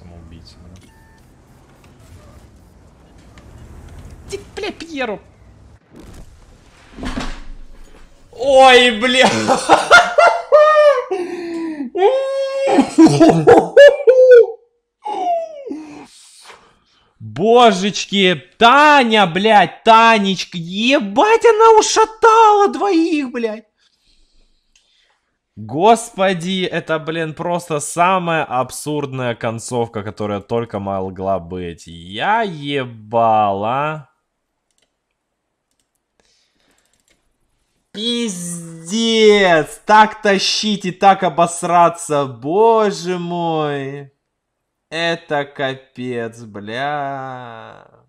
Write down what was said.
самоубийца. Да? Бля, Пьеру! Ой, бля! Божечки, Таня, блядь, Танечка, ебать, она ушатала двоих, блядь. Господи, это, блин, просто самая абсурдная концовка, которая только могла быть. Я ебала. Пиздец! Так тащить и так обосраться, боже мой! Это капец, бля.